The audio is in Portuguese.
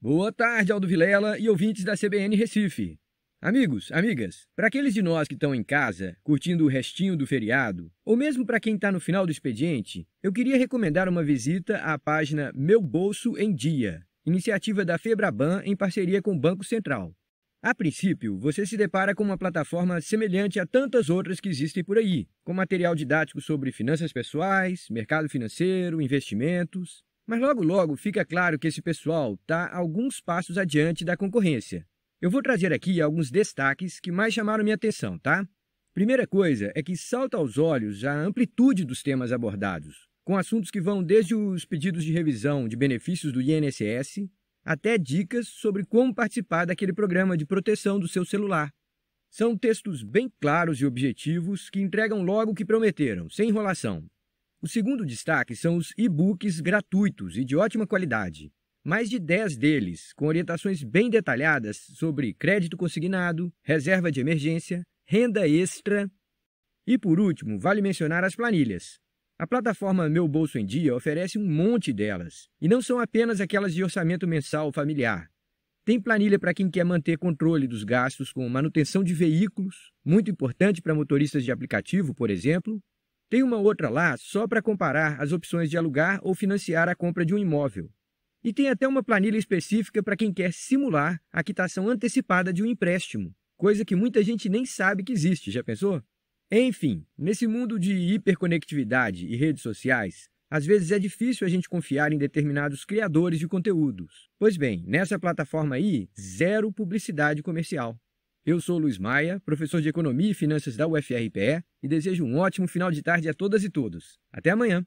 Boa tarde, Aldo Vilela e ouvintes da CBN Recife. Amigos, amigas, para aqueles de nós que estão em casa, curtindo o restinho do feriado, ou mesmo para quem está no final do expediente, eu queria recomendar uma visita à página Meu Bolso em Dia, iniciativa da Febraban em parceria com o Banco Central. A princípio, você se depara com uma plataforma semelhante a tantas outras que existem por aí, com material didático sobre finanças pessoais, mercado financeiro, investimentos. Mas logo logo fica claro que esse pessoal está alguns passos adiante da concorrência. Eu vou trazer aqui alguns destaques que mais chamaram minha atenção, tá? Primeira coisa é que salta aos olhos a amplitude dos temas abordados, com assuntos que vão desde os pedidos de revisão de benefícios do INSS até dicas sobre como participar daquele programa de proteção do seu celular. São textos bem claros e objetivos que entregam logo o que prometeram, sem enrolação, o segundo destaque são os e-books gratuitos e de ótima qualidade. Mais de 10 deles, com orientações bem detalhadas sobre crédito consignado, reserva de emergência, renda extra. E por último, vale mencionar as planilhas. A plataforma Meu Bolso em Dia oferece um monte delas, e não são apenas aquelas de orçamento mensal familiar. Tem planilha para quem quer manter controle dos gastos com manutenção de veículos, muito importante para motoristas de aplicativo, por exemplo, tem uma outra lá só para comparar as opções de alugar ou financiar a compra de um imóvel. E tem até uma planilha específica para quem quer simular a quitação antecipada de um empréstimo, coisa que muita gente nem sabe que existe, já pensou? Enfim, nesse mundo de hiperconectividade e redes sociais, às vezes é difícil a gente confiar em determinados criadores de conteúdos. Pois bem, nessa plataforma aí, zero publicidade comercial. Eu sou Luiz Maia, professor de Economia e Finanças da UFRPE, e desejo um ótimo final de tarde a todas e todos. Até amanhã!